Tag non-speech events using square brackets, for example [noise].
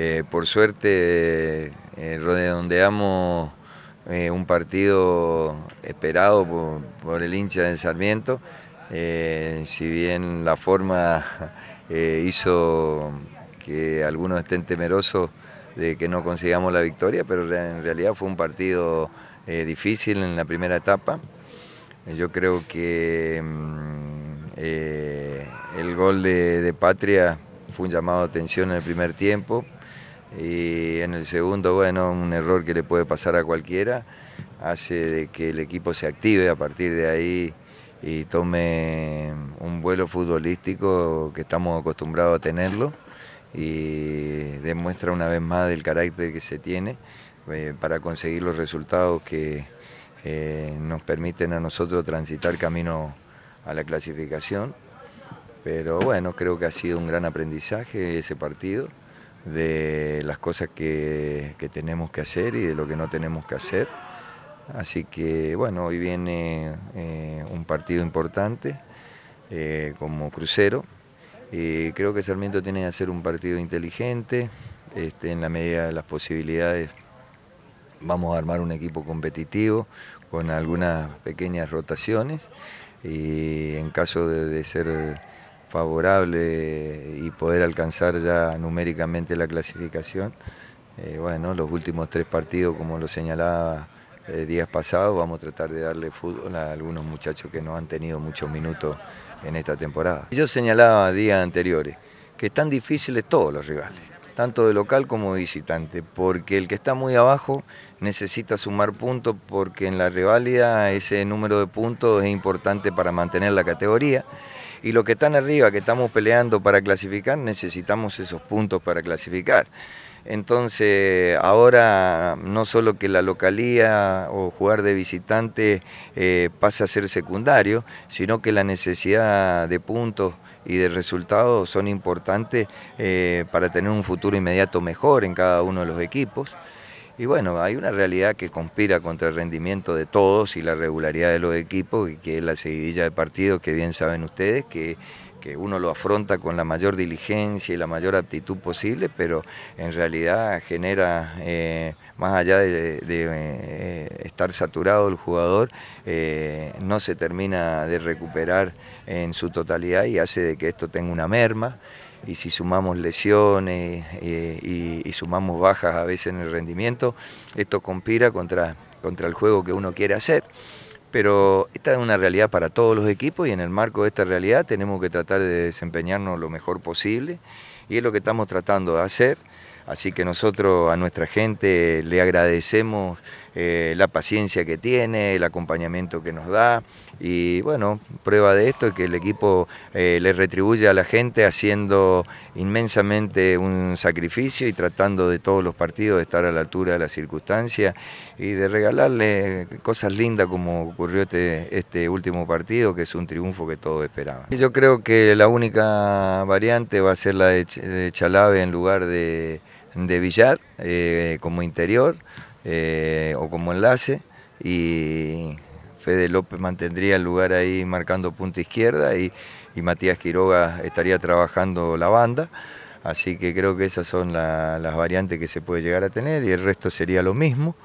Eh, por suerte eh, redondeamos eh, un partido esperado por, el hincha de Sarmiento, si bien la forma [laughs] hizo que algunos estén temerosos de que no consigamos la victoria, pero en realidad fue un partido difícil en la primera etapa. Yo creo que mm, el gol de, de Patria fue un llamado de atención en el primer tiempo, y en el segundo, bueno, un error que le puede pasar a cualquiera, hace de que el equipo se active a partir de ahí y tome un vuelo futbolístico que estamos acostumbrados a tenerlo y demuestra una vez más el carácter que se tiene eh, para conseguir los resultados que eh, nos permiten a nosotros transitar camino a la clasificación. Pero bueno, creo que ha sido un gran aprendizaje ese partido de las cosas que, tenemos que hacer y de lo que no tenemos que hacer. Así que bueno, hoy viene eh, un partido importante eh, como crucero. Eh, creo que Sarmiento tiene que hacer un partido inteligente, este, en la medida de las posibilidades vamos a armar un equipo competitivo con algunas pequeñas rotaciones y en caso de ser favorable y poder alcanzar ya numéricamente la clasificación. Eh, bueno, los últimos tres partidos, como lo señalaba eh, días pasados, vamos a tratar de darle fútbol a algunos muchachos que no han tenido muchos minutos en esta temporada. Yo señalaba días anteriores que están difíciles todos los rivales, tanto de local como de visitante, porque el que está muy abajo necesita sumar puntos porque en la rivalidad ese número de puntos es importante para mantener la categoría. Y los que están arriba, que estamos peleando para clasificar, necesitamos esos puntos para clasificar. Entonces, ahora no solo que la localía o jugar de visitante eh, pasa a ser secundario, sino que la necesidad de puntos y de resultados son importantes eh, para tener un futuro inmediato mejor en cada uno de los equipos. Y bueno, hay una realidad que conspira contra el rendimiento de todos y la regularidad de los equipos, que es la seguidilla de partidos que bien saben ustedes, que, uno lo afronta con la mayor diligencia y la mayor aptitud posible, pero en realidad genera, eh, más allá de, eh, estar saturado el jugador, eh, no se termina de recuperar en su totalidad y hace de que esto tenga una merma y si sumamos lesiones eh, y, sumamos bajas a veces en el rendimiento, esto conspira contra, contra el juego que uno quiere hacer. Pero esta es una realidad para todos los equipos y en el marco de esta realidad tenemos que tratar de desempeñarnos lo mejor posible y es lo que estamos tratando de hacer. Así que nosotros a nuestra gente le agradecemos eh, la paciencia que tiene, el acompañamiento que nos da y bueno, prueba de esto es que el equipo eh, le retribuye a la gente haciendo inmensamente un sacrificio y tratando de todos los partidos de estar a la altura de las circunstancia... y de regalarle cosas lindas como ocurrió este, este, último partido que es un triunfo que todos esperaban. Yo creo que la única variante va a ser la de, Chalave en lugar de, Villar eh, como interior. Eh, o como enlace y Fede López mantendría el lugar ahí marcando punta izquierda y, Matías Quiroga estaría trabajando la banda. Así que creo que esas son las variantes que se puede llegar a tener y el resto sería lo mismo.